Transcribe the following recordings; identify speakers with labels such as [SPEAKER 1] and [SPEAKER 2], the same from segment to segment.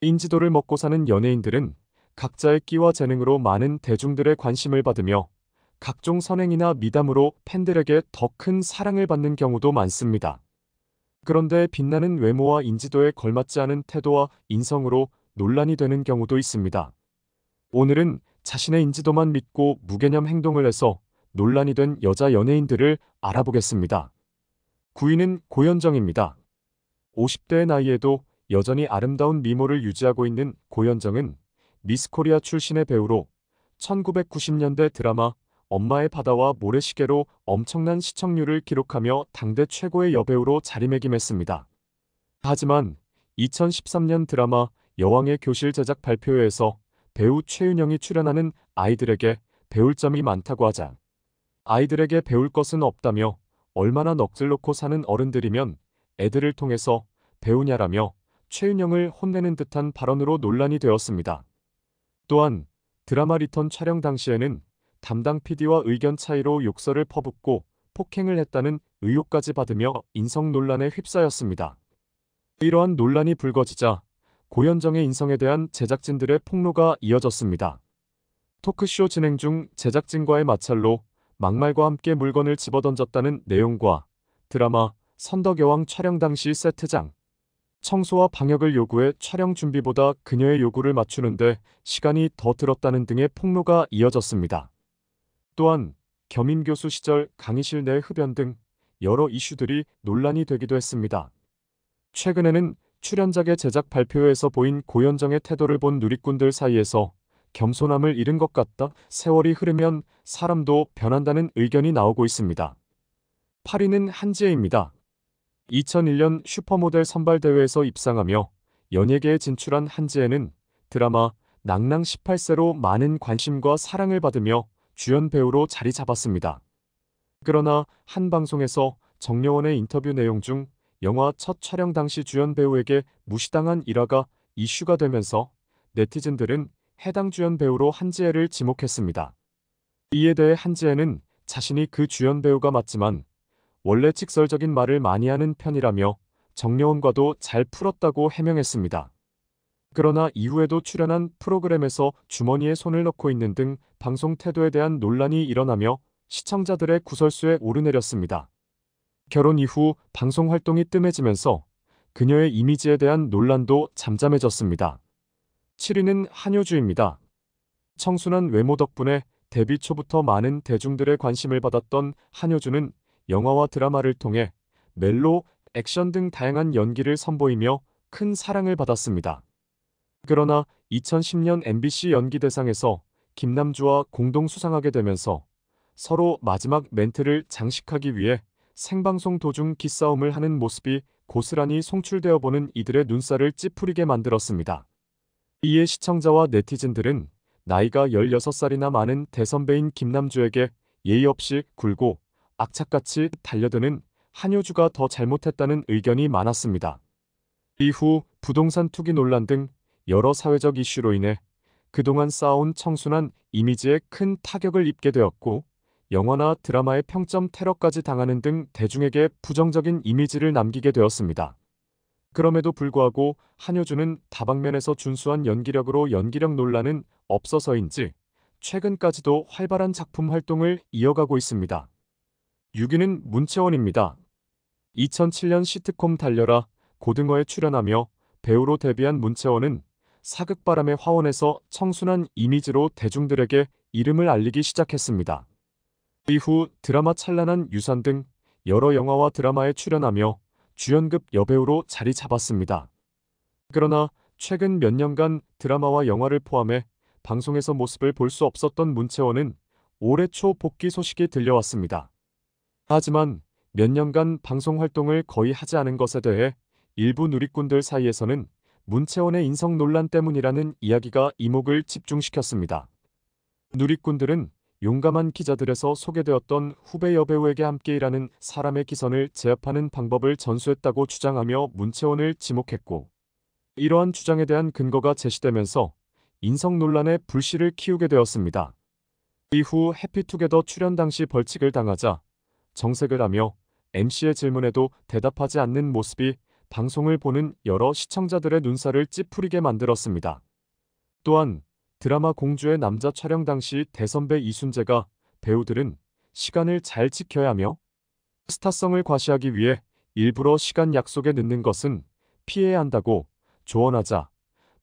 [SPEAKER 1] 인지도를 먹고 사는 연예인들은 각자의 끼와 재능으로 많은 대중들의 관심을 받으며 각종 선행이나 미담으로 팬들에게 더 큰 사랑을 받는 경우도 많습니다. 그런데 빛나는 외모와 인지도에 걸맞지 않은 태도와 인성으로 논란이 되는 경우도 있습니다. 오늘은 자신의 인지도만 믿고 무개념 행동을 해서 논란이 된 여자 연예인들을 알아보겠습니다. 9위는 고현정입니다. 50대의 나이에도 여전히 아름다운 미모를 유지하고 있는 고현정은 미스코리아 출신의 배우로 1990년대 드라마 엄마의 바다와 모래시계로 엄청난 시청률을 기록하며 당대 최고의 여배우로 자리매김했습니다. 하지만 2013년 드라마 여왕의 교실 제작 발표회에서 배우 최윤영이 출연하는 아이들에게 배울 점이 많다고 하자 아이들에게 배울 것은 없다며 얼마나 넋을 놓고 사는 어른들이면 애들을 통해서 배우냐라며 최윤영을 혼내는 듯한 발언으로 논란이 되었습니다. 또한 드라마 리턴 촬영 당시에는 담당 PD와 의견 차이로 욕설을 퍼붓고 폭행을 했다는 의혹까지 받으며 인성 논란에 휩싸였습니다. 이러한 논란이 불거지자 고현정의 인성에 대한 제작진들의 폭로가 이어졌습니다. 토크쇼 진행 중 제작진과의 마찰로 막말과 함께 물건을 집어던졌다는 내용과 드라마 선덕여왕 촬영 당시 세트장, 청소와 방역을 요구해 촬영 준비보다 그녀의 요구를 맞추는데 시간이 더 들었다는 등의 폭로가 이어졌습니다. 또한 겸임 교수 시절 강의실 내 흡연 등 여러 이슈들이 논란이 되기도 했습니다. 최근에는 출연작의 제작 발표회에서 보인 고현정의 태도를 본 누리꾼들 사이에서 겸손함을 잃은 것 같다. 세월이 흐르면 사람도 변한다는 의견이 나오고 있습니다. 8위는 한지혜입니다. 2001년 슈퍼모델 선발대회에서 입상하며 연예계에 진출한 한지혜는 드라마 낭낭 18세로 많은 관심과 사랑을 받으며 주연 배우로 자리 잡았습니다. 그러나 한 방송에서 정려원의 인터뷰 내용 중 영화 첫 촬영 당시 주연 배우에게 무시당한 일화가 이슈가 되면서 네티즌들은 해당 주연 배우로 한지혜를 지목했습니다. 이에 대해 한지혜는 자신이 그 주연 배우가 맞지만 원래 직설적인 말을 많이 하는 편이라며 정려원과도 잘 풀었다고 해명했습니다. 그러나 이후에도 출연한 프로그램에서 주머니에 손을 넣고 있는 등 방송 태도에 대한 논란이 일어나며 시청자들의 구설수에 오르내렸습니다. 결혼 이후 방송 활동이 뜸해지면서 그녀의 이미지에 대한 논란도 잠잠해졌습니다. 7위는 한효주입니다. 청순한 외모 덕분에 데뷔 초부터 많은 대중들의 관심을 받았던 한효주는 영화와 드라마를 통해 멜로, 액션 등 다양한 연기를 선보이며 큰 사랑을 받았습니다. 그러나 2010년 MBC 연기대상에서 김남주와 공동 수상하게 되면서 서로 마지막 멘트를 장식하기 위해 생방송 도중 기싸움을 하는 모습이 고스란히 송출되어 보는 이들의 눈살을 찌푸리게 만들었습니다. 이에 시청자와 네티즌들은 나이가 16살이나 많은 대선배인 김남주에게 예의 없이 굴고 악착같이 달려드는 한효주가 더 잘못했다는 의견이 많았습니다. 이후 부동산 투기 논란 등 여러 사회적 이슈로 인해 그동안 쌓아온 청순한 이미지에 큰 타격을 입게 되었고 영화나 드라마의 평점 테러까지 당하는 등 대중에게 부정적인 이미지를 남기게 되었습니다. 그럼에도 불구하고 한효주는 다방면에서 준수한 연기력으로 연기력 논란은 없어서인지 최근까지도 활발한 작품 활동을 이어가고 있습니다. 6위는 문채원입니다. 2007년 시트콤 달려라 고등어에 출연하며 배우로 데뷔한 문채원은 사극바람의 화원에서 청순한 이미지로 대중들에게 이름을 알리기 시작했습니다. 이후 드라마 찬란한 유산 등 여러 영화와 드라마에 출연하며 주연급 여배우로 자리 잡았습니다. 그러나 최근 몇 년간 드라마와 영화를 포함해 방송에서 모습을 볼 수 없었던 문채원은 올해 초 복귀 소식이 들려왔습니다. 하지만 몇 년간 방송 활동을 거의 하지 않은 것에 대해 일부 누리꾼들 사이에서는 문채원의 인성 논란 때문이라는 이야기가 이목을 집중시켰습니다. 누리꾼들은 용감한 기자들에서 소개되었던 후배 여배우에게 함께 일하는 사람의 기선을 제압하는 방법을 전수했다고 주장하며 문채원을 지목했고 이러한 주장에 대한 근거가 제시되면서 인성 논란에 불씨를 키우게 되었습니다. 이후 해피투게더 출연 당시 벌칙을 당하자 정색을 하며 MC의 질문에도 대답하지 않는 모습이 방송을 보는 여러 시청자들의 눈살을 찌푸리게 만들었습니다. 또한 드라마 공주의 남자 촬영 당시 대선배 이순재가 배우들은 시간을 잘 지켜야 하며 스타성을 과시하기 위해 일부러 시간 약속에 늦는 것은 피해야 한다고 조언하자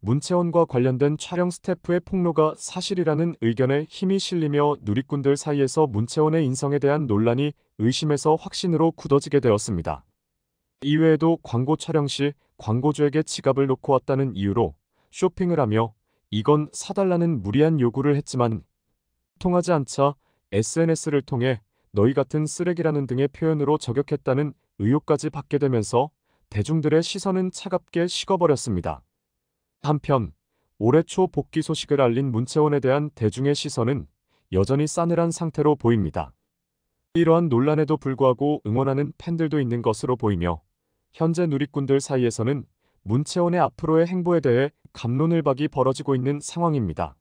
[SPEAKER 1] 문채원과 관련된 촬영 스태프의 폭로가 사실이라는 의견에 힘이 실리며 누리꾼들 사이에서 문채원의 인성에 대한 논란이 의심에서 확신으로 굳어지게 되었습니다. 이외에도 광고 촬영 시 광고주에게 지갑을 놓고 왔다는 이유로 쇼핑을 하며 이건 사달라는 무리한 요구를 했지만 통하지 않자 SNS를 통해 너희 같은 쓰레기라는 등의 표현으로 저격했다는 의혹까지 받게 되면서 대중들의 시선은 차갑게 식어버렸습니다. 한편 올해 초 복귀 소식을 알린 문채원에 대한 대중의 시선은 여전히 싸늘한 상태로 보입니다. 이러한 논란에도 불구하고 응원하는 팬들도 있는 것으로 보이며 현재 누리꾼들 사이에서는 문채원의 앞으로의 행보에 대해 감론을박이 벌어지고 있는 상황입니다.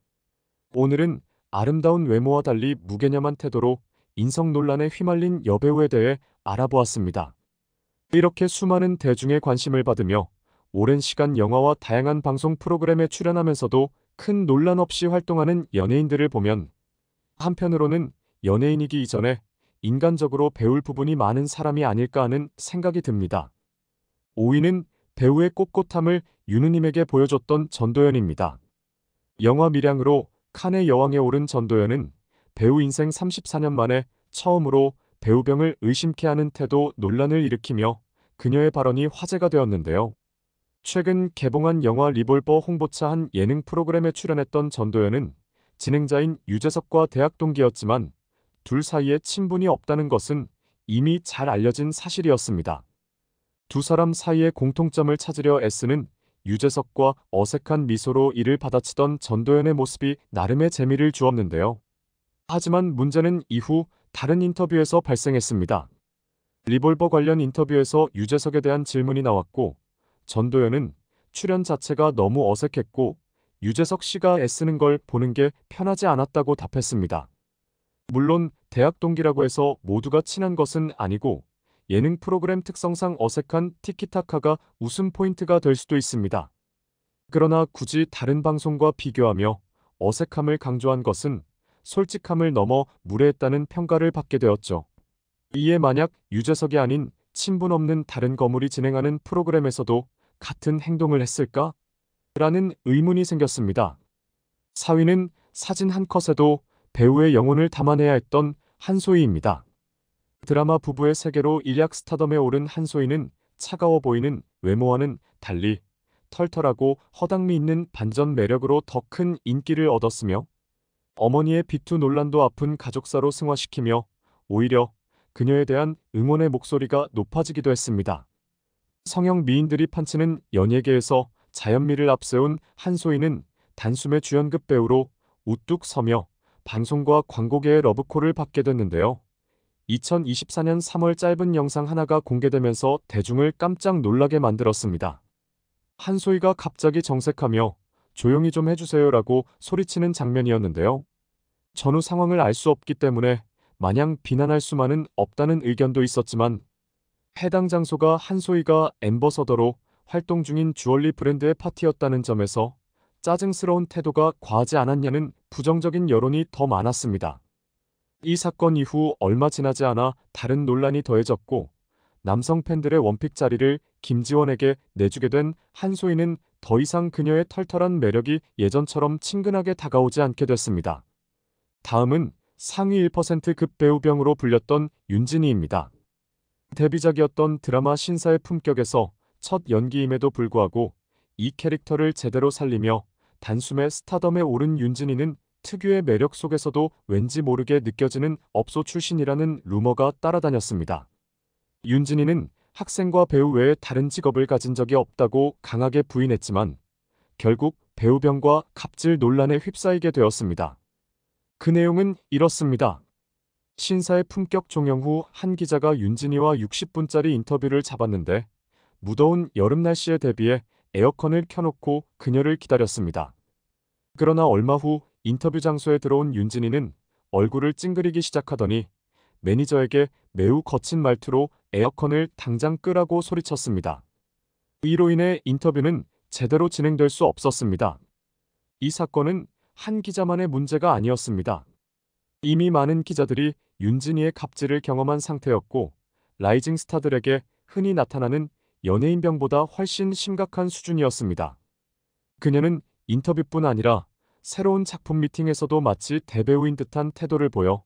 [SPEAKER 1] 오늘은 아름다운 외모와 달리 무개념한 태도로 인성 논란에 휘말린 여배우에 대해 알아보았습니다. 이렇게 수많은 대중의 관심을 받으며 오랜 시간 영화와 다양한 방송 프로그램에 출연하면서도 큰 논란 없이 활동하는 연예인들을 보면 한편으로는 연예인이기 이전에 인간적으로 배울 부분이 많은 사람이 아닐까 하는 생각이 듭니다. 5위는 배우의 꼿꼿함을 윤우님에게 보여줬던 전도연입니다. 영화 미량으로 칸의 여왕에 오른 전도연은 배우 인생 34년 만에 처음으로 배우병을 의심케 하는 태도 논란을 일으키며 그녀의 발언이 화제가 되었는데요. 최근 개봉한 영화 리볼버 홍보차 한 예능 프로그램에 출연했던 전도연은 진행자인 유재석과 대학 동기였지만 둘 사이에 친분이 없다는 것은 이미 잘 알려진 사실이었습니다. 두 사람 사이의 공통점을 찾으려 애쓰는 유재석과 어색한 미소로 이를 받아치던 전도연의 모습이 나름의 재미를 주었는데요. 하지만 문제는 이후 다른 인터뷰에서 발생했습니다. 리볼버 관련 인터뷰에서 유재석에 대한 질문이 나왔고 전도연은 출연 자체가 너무 어색했고 유재석 씨가 애쓰는 걸 보는 게 편하지 않았다고 답했습니다. 물론 대학 동기라고 해서 모두가 친한 것은 아니고 예능 프로그램 특성상 어색한 티키타카가 웃음 포인트가 될 수도 있습니다. 그러나 굳이 다른 방송과 비교하며 어색함을 강조한 것은 솔직함을 넘어 무례했다는 평가를 받게 되었죠. 이에 만약 유재석이 아닌 친분 없는 다른 거물이 진행하는 프로그램에서도 같은 행동을 했을까? 라는 의문이 생겼습니다. 사위는 사진 한 컷에도 배우의 영혼을 담아내야 했던 한소희입니다. 드라마 부부의 세계로 일약 스타덤에 오른 한소희는 차가워 보이는 외모와는 달리 털털하고 허당미 있는 반전 매력으로 더 큰 인기를 얻었으며 어머니의 비투 논란도 아픈 가족사로 승화시키며 오히려 그녀에 대한 응원의 목소리가 높아지기도 했습니다. 성형 미인들이 판치는 연예계에서 자연미를 앞세운 한소희는 단숨에 주연급 배우로 우뚝 서며 방송과 광고계의 러브콜을 받게 됐는데요. 2024년 3월 짧은 영상 하나가 공개되면서 대중을 깜짝 놀라게 만들었습니다. 한소희가 갑자기 정색하며 조용히 좀 해주세요라고 소리치는 장면이었는데요. 전후 상황을 알 수 없기 때문에 마냥 비난할 수만은 없다는 의견도 있었지만 해당 장소가 한소희가 엠버서더로 활동 중인 주얼리 브랜드의 파티였다는 점에서 짜증스러운 태도가 과하지 않았냐는 부정적인 여론이 더 많았습니다. 이 사건 이후 얼마 지나지 않아 다른 논란이 더해졌고 남성 팬들의 원픽 자리를 김지원에게 내주게 된 한소희는 더 이상 그녀의 털털한 매력이 예전처럼 친근하게 다가오지 않게 됐습니다. 다음은 상위 1%급 배우병으로 불렸던 윤진희입니다 데뷔작이었던 드라마 신사의 품격에서 첫 연기임에도 불구하고 이 캐릭터를 제대로 살리며 단숨에 스타덤에 오른 윤진이는 특유의 매력 속에서도 왠지 모르게 느껴지는 업소 출신이라는 루머가 따라다녔습니다. 윤진이는 학생과 배우 외에 다른 직업을 가진 적이 없다고 강하게 부인했지만 결국 배우병과 갑질 논란에 휩싸이게 되었습니다. 그 내용은 이렇습니다. 신사의 품격 종영 후 한 기자가 윤진이와 60분짜리 인터뷰를 잡았는데 무더운 여름 날씨에 대비해 에어컨을 켜놓고 그녀를 기다렸습니다. 그러나 얼마 후 인터뷰 장소에 들어온 윤진이는 얼굴을 찡그리기 시작하더니 매니저에게 매우 거친 말투로 에어컨을 당장 끄라고 소리쳤습니다. 이로 인해 인터뷰는 제대로 진행될 수 없었습니다. 이 사건은 한 기자만의 문제가 아니었습니다. 이미 많은 기자들이 윤진이의 갑질을 경험한 상태였고 라이징 스타들에게 흔히 나타나는 연예인병보다 훨씬 심각한 수준이었습니다. 그녀는 인터뷰뿐 아니라 새로운 작품 미팅에서도 마치 대배우인 듯한 태도를 보여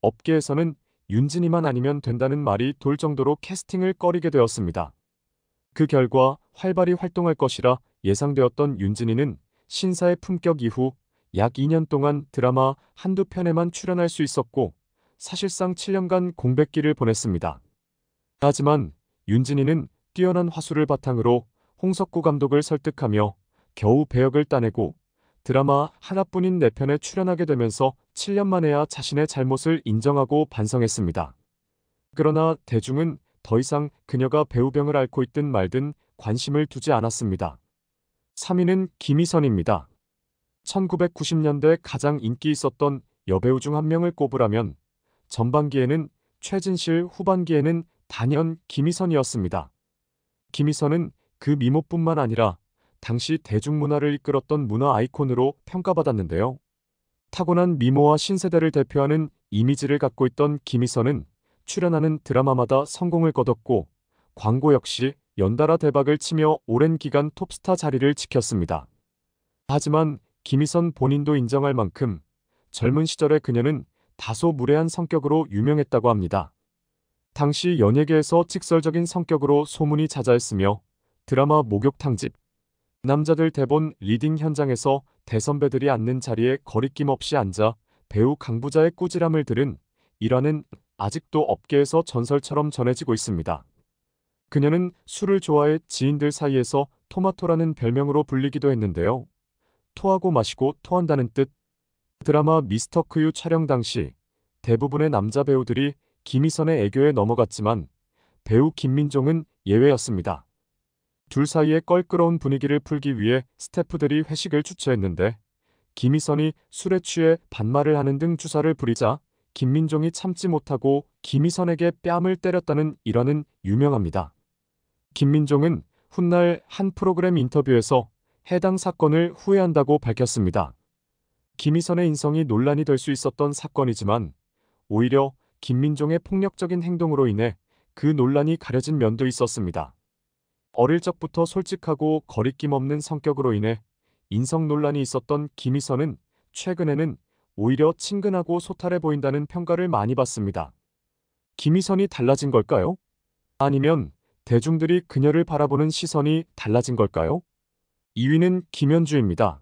[SPEAKER 1] 업계에서는 윤진이만 아니면 된다는 말이 돌 정도로 캐스팅을 꺼리게 되었습니다. 그 결과 활발히 활동할 것이라 예상되었던 윤진이는 신사의 품격 이후 약 2년 동안 드라마 한두 편에만 출연할 수 있었고 사실상 7년간 공백기를 보냈습니다. 하지만 윤진이는 뛰어난 화술을 바탕으로 홍석구 감독을 설득하며 겨우 배역을 따내고 드라마 하나뿐인 내 편에 출연하게 되면서 7년 만에야 자신의 잘못을 인정하고 반성했습니다. 그러나 대중은 더 이상 그녀가 배우병을 앓고 있든 말든 관심을 두지 않았습니다. 3위는 김희선입니다. 1990년대 가장 인기 있었던 여배우 중 한 명을 꼽으라면 전반기에는 최진실 후반기에는 단연 김희선이었습니다. 김희선은 그 미모뿐만 아니라 당시 대중문화를 이끌었던 문화 아이콘으로 평가받았는데요. 타고난 미모와 신세대를 대표하는 이미지를 갖고 있던 김희선은 출연하는 드라마마다 성공을 거뒀고 광고 역시 연달아 대박을 치며 오랜 기간 톱스타 자리를 지켰습니다. 하지만 김희선 본인도 인정할 만큼 젊은 시절에 그녀는 다소 무례한 성격으로 유명했다고 합니다. 당시 연예계에서 직설적인 성격으로 소문이 자자했으며 드라마 목욕탕집, 남자들 대본 리딩 현장에서 대선배들이 앉는 자리에 거리낌 없이 앉아 배우 강부자의 꾸지람을 들은 이화는 아직도 업계에서 전설처럼 전해지고 있습니다. 그녀는 술을 좋아해 지인들 사이에서 토마토라는 별명으로 불리기도 했는데요. 토하고 마시고 토한다는 뜻 드라마 미스터 크유 촬영 당시 대부분의 남자 배우들이 김희선의 애교에 넘어갔지만 배우 김민종은 예외였습니다. 둘 사이의 껄끄러운 분위기를 풀기 위해 스태프들이 회식을 주최했는데 김희선이 술에 취해 반말을 하는 등 주사를 부리자 김민종이 참지 못하고 김희선에게 뺨을 때렸다는 일화는 유명합니다. 김민종은 훗날 한 프로그램 인터뷰에서 해당 사건을 후회한다고 밝혔습니다. 김희선의 인성이 논란이 될 수 있었던 사건이지만 오히려 김민종의 폭력적인 행동으로 인해 그 논란이 가려진 면도 있었습니다. 어릴 적부터 솔직하고 거리낌 없는 성격으로 인해 인성 논란이 있었던 김희선은 최근에는 오히려 친근하고 소탈해 보인다는 평가를 많이 받습니다. 김희선이 달라진 걸까요? 아니면 대중들이 그녀를 바라보는 시선이 달라진 걸까요? 2위는 김현주입니다.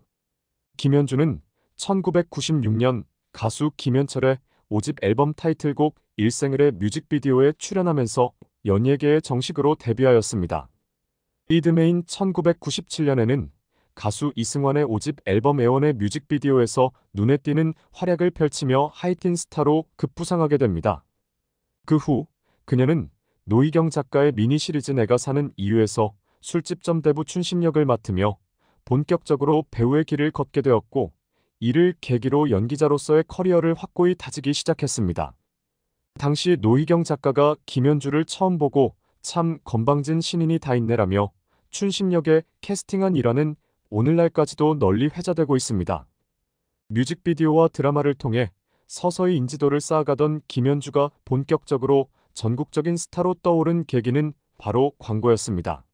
[SPEAKER 1] 김현주는 1996년 가수 김현철의 5집 앨범 타이틀곡 일생을의 뮤직비디오에 출연하면서 연예계에 정식으로 데뷔하였습니다. 이듬해인 1997년에는 가수 이승환의 5집 앨범 애원의 뮤직비디오에서 눈에 띄는 활약을 펼치며 하이틴 스타로 급부상하게 됩니다. 그 후 그녀는 노희경 작가의 미니 시리즈 내가 사는 이유에서 술집점 대부 춘심역을 맡으며 본격적으로 배우의 길을 걷게 되었고 이를 계기로 연기자로서의 커리어를 확고히 다지기 시작했습니다. 당시 노희경 작가가 김현주를 처음 보고 참 건방진 신인이 다 있네라며 춘심역에 캐스팅한 일화는 오늘날까지도 널리 회자되고 있습니다. 뮤직비디오와 드라마를 통해 서서히 인지도를 쌓아가던 김현주가 본격적으로 전국적인 스타로 떠오른 계기는 바로 광고였습니다.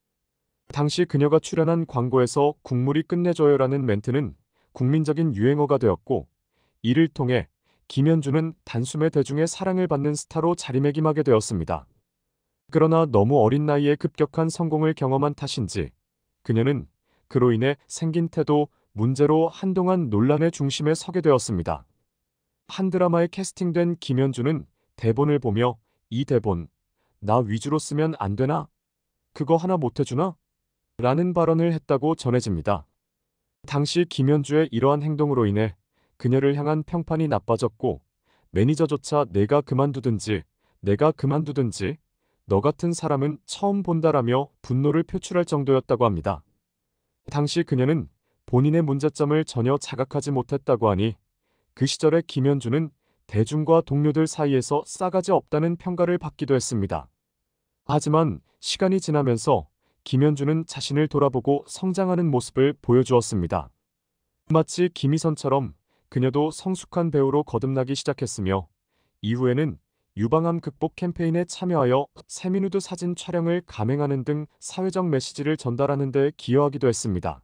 [SPEAKER 1] 당시 그녀가 출연한 광고에서 국물이 끝내줘요라는 멘트는 국민적인 유행어가 되었고 이를 통해 김현주는 단숨에 대중의 사랑을 받는 스타로 자리매김하게 되었습니다. 그러나 너무 어린 나이에 급격한 성공을 경험한 탓인지 그녀는 그로 인해 생긴 태도 문제로 한동안 논란의 중심에 서게 되었습니다. 한 드라마에 캐스팅된 김현주는 대본을 보며 이 대본 나 위주로 쓰면 안 되나? 그거 하나 못해주나? 라는 발언을 했다고 전해집니다. 당시 김현주의 이러한 행동으로 인해 그녀를 향한 평판이 나빠졌고 매니저조차 내가 그만두든지 내가 그만두든지 너 같은 사람은 처음 본다라며 분노를 표출할 정도였다고 합니다. 당시 그녀는 본인의 문제점을 전혀 자각하지 못했다고 하니 그 시절의 김현주는 대중과 동료들 사이에서 싸가지 없다는 평가를 받기도 했습니다. 하지만 시간이 지나면서 김현주는 자신을 돌아보고 성장하는 모습을 보여주었습니다. 마치 김희선처럼 그녀도 성숙한 배우로 거듭나기 시작했으며 이후에는 유방암 극복 캠페인에 참여하여 세미누드 사진 촬영을 감행하는 등 사회적 메시지를 전달하는 데 기여하기도 했습니다.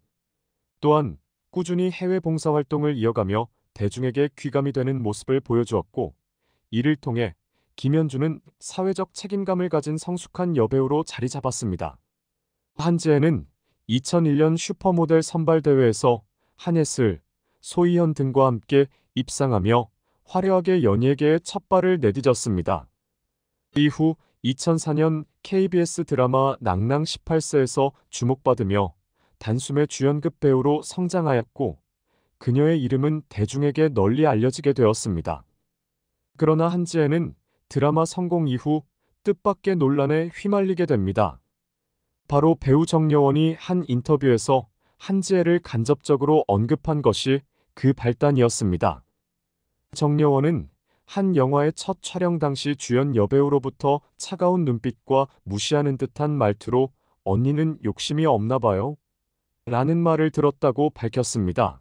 [SPEAKER 1] 또한 꾸준히 해외 봉사활동을 이어가며 대중에게 귀감이 되는 모습을 보여주었고 이를 통해 김현주는 사회적 책임감을 가진 성숙한 여배우로 자리 잡았습니다. 한지혜는 2001년 슈퍼모델 선발대회에서 한예슬, 소희현 등과 함께 입상하며 화려하게 연예계에 첫발을 내디뎠습니다. 이후 2004년 KBS 드라마 낭낭 18세에서 주목받으며 단숨에 주연급 배우로 성장하였고 그녀의 이름은 대중에게 널리 알려지게 되었습니다. 그러나 한지혜는 드라마 성공 이후 뜻밖의 논란에 휘말리게 됩니다. 바로 배우 정여원이 한 인터뷰에서 한지혜를 간접적으로 언급한 것이 그 발단이었습니다. 정여원은 한 영화의 첫 촬영 당시 주연 여배우로부터 차가운 눈빛과 무시하는 듯한 말투로 언니는 욕심이 없나 봐요. 라는 말을 들었다고 밝혔습니다.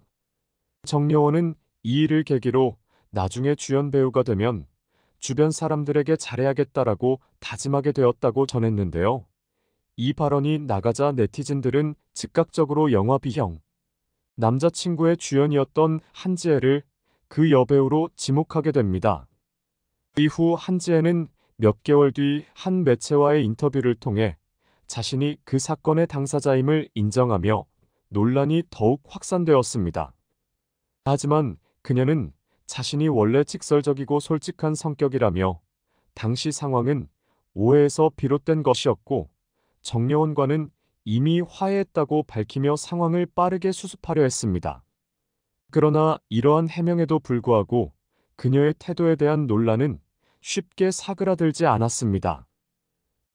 [SPEAKER 1] 정여원은 이 일을 계기로 나중에 주연 배우가 되면 주변 사람들에게 잘해야겠다라고 다짐하게 되었다고 전했는데요. 이 발언이 나가자 네티즌들은 즉각적으로 영화 비형 남자친구의 주연이었던 한지혜를 그 여배우로 지목하게 됩니다. 이후 한지혜는 몇 개월 뒤 한 매체와의 인터뷰를 통해 자신이 그 사건의 당사자임을 인정하며 논란이 더욱 확산되었습니다. 하지만 그녀는 자신이 원래 직설적이고 솔직한 성격이라며 당시 상황은 오해에서 비롯된 것이었고 정려원과는 이미 화해했다고 밝히며 상황을 빠르게 수습하려 했습니다. 그러나 이러한 해명에도 불구하고 그녀의 태도에 대한 논란은 쉽게 사그라들지 않았습니다.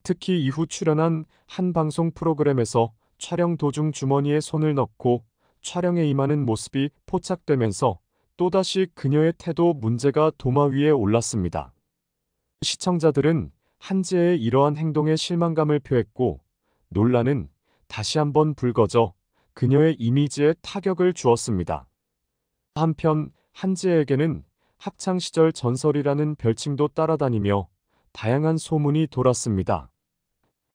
[SPEAKER 1] 특히 이후 출연한 한 방송 프로그램에서 촬영 도중 주머니에 손을 넣고 촬영에 임하는 모습이 포착되면서 또다시 그녀의 태도 문제가 도마 위에 올랐습니다. 시청자들은 한지의 이러한 행동에 실망감을 표했고 논란은 다시 한번 불거져 그녀의 이미지에 타격을 주었습니다. 한편 한지에게는 학창 시절 전설이라는 별칭도 따라다니며 다양한 소문이 돌았습니다.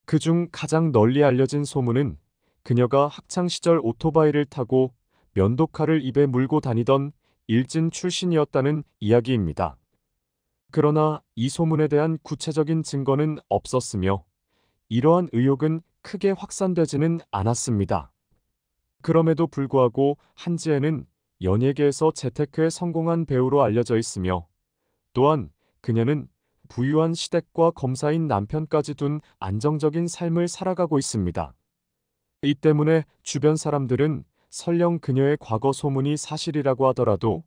[SPEAKER 1] 그중 가장 널리 알려진 소문은 그녀가 학창 시절 오토바이를 타고 면도칼을 입에 물고 다니던 일진 출신이었다는 이야기입니다. 그러나 이 소문에 대한 구체적인 증거는 없었으며 이러한 의혹은 크게 확산되지는 않았습니다. 그럼에도 불구하고 한지혜는 연예계에서 재테크에 성공한 배우로 알려져 있으며 또한 그녀는 부유한 시댁과 검사인 남편까지 둔 안정적인 삶을 살아가고 있습니다. 이 때문에 주변 사람들은 설령 그녀의 과거 소문이 사실이라고 하더라도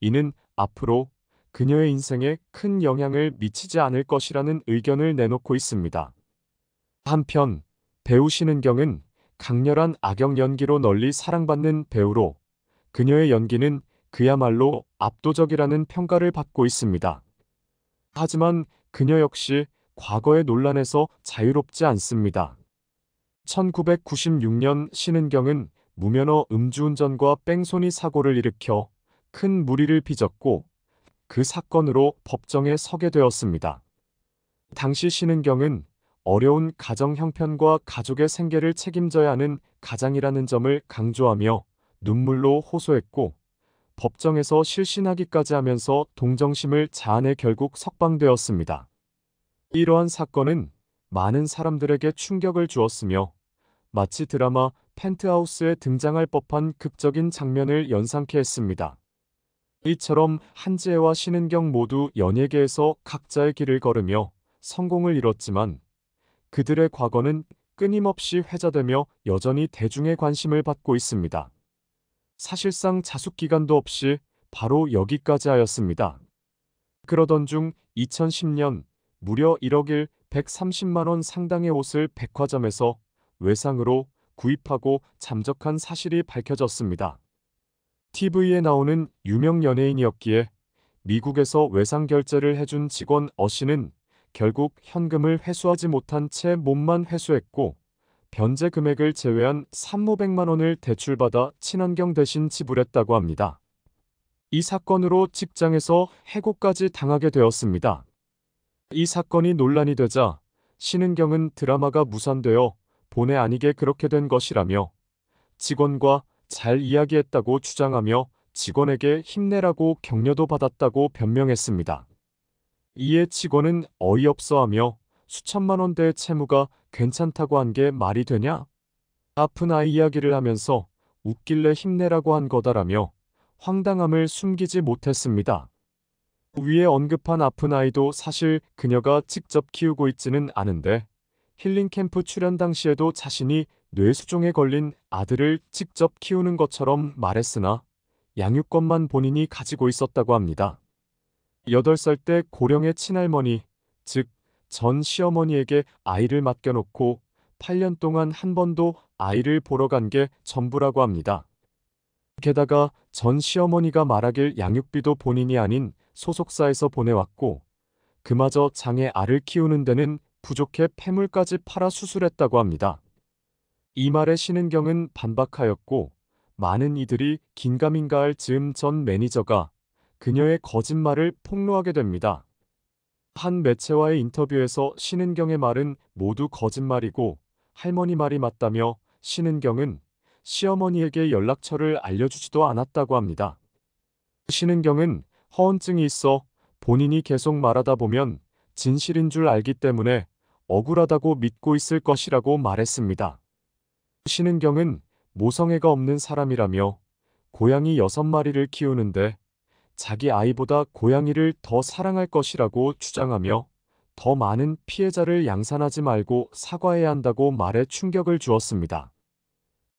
[SPEAKER 1] 이는 앞으로 그녀의 인생에 큰 영향을 미치지 않을 것이라는 의견을 내놓고 있습니다. 한편 배우 신은경은 강렬한 악역 연기로 널리 사랑받는 배우로 그녀의 연기는 그야말로 압도적이라는 평가를 받고 있습니다. 하지만 그녀 역시 과거의 논란에서 자유롭지 않습니다. 1996년 신은경은 무면허 음주운전과 뺑소니 사고를 일으켜 큰 무리를 빚었고 그 사건으로 법정에 서게 되었습니다. 당시 신은경은 어려운 가정 형편과 가족의 생계를 책임져야 하는 가장이라는 점을 강조하며 눈물로 호소했고 법정에서 실신하기까지 하면서 동정심을 자아내 결국 석방되었습니다. 이러한 사건은 많은 사람들에게 충격을 주었으며 마치 드라마 펜트하우스에 등장할 법한 극적인 장면을 연상케 했습니다. 이처럼 한지혜와 신은경 모두 연예계에서 각자의 길을 걸으며 성공을 이뤘지만 그들의 과거는 끊임없이 회자되며 여전히 대중의 관심을 받고 있습니다. 사실상 자숙 기간도 없이 바로 여기까지 하였습니다. 그러던 중 2010년 무려 1억 일 130만 원 상당의 옷을 백화점에서 외상으로 구입하고 잠적한 사실이 밝혀졌습니다. TV에 나오는 유명 연예인이었기에 미국에서 외상 결제를 해준 직원 어 씨는 결국 현금을 회수하지 못한 채 몸만 회수했고 변제 금액을 제외한 3,500만 원을 대출받아 친환경 대신 지불했다고 합니다. 이 사건으로 직장에서 해고까지 당하게 되었습니다. 이 사건이 논란이 되자 신은경은 드라마가 무산되어 본의 아니게 그렇게 된 것이라며 직원과 잘 이야기했다고 주장하며 직원에게 힘내라고 격려도 받았다고 변명했습니다. 이에 직원은 어이없어하며 수천만 원대의 채무가 괜찮다고 한 게 말이 되냐? 아픈 아이 이야기를 하면서 웃길래 힘내라고 한 거다라며 황당함을 숨기지 못했습니다. 위에 언급한 아픈 아이도 사실 그녀가 직접 키우고 있지는 않은데 힐링캠프 출연 당시에도 자신이 뇌수종에 걸린 아들을 직접 키우는 것처럼 말했으나 양육권만 본인이 가지고 있었다고 합니다. 8살 때 고령의 친할머니, 즉 전 시어머니에게 아이를 맡겨놓고 8년 동안 한 번도 아이를 보러 간 게 전부라고 합니다. 게다가 전 시어머니가 말하길 양육비도 본인이 아닌 소속사에서 보내왔고 그마저 장애 아를 키우는 데는 부족해 폐물까지 팔아 수술했다고 합니다. 이 말에 신은경은 반박하였고 많은 이들이 긴가민가할 즈음 전 매니저가 그녀의 거짓말을 폭로하게 됩니다. 한 매체와의 인터뷰에서 신은경의 말은 모두 거짓말이고 할머니 말이 맞다며 신은경은 시어머니에게 연락처를 알려주지도 않았다고 합니다. 신은경은 허언증이 있어 본인이 계속 말하다 보면 진실인 줄 알기 때문에 억울하다고 믿고 있을 것이라고 말했습니다. 신은경은 모성애가 없는 사람이라며 고양이 여섯 마리를 키우는데 자기 아이보다 고양이를 더 사랑할 것이라고 주장하며 더 많은 피해자를 양산하지 말고 사과해야 한다고 말해 충격을 주었습니다.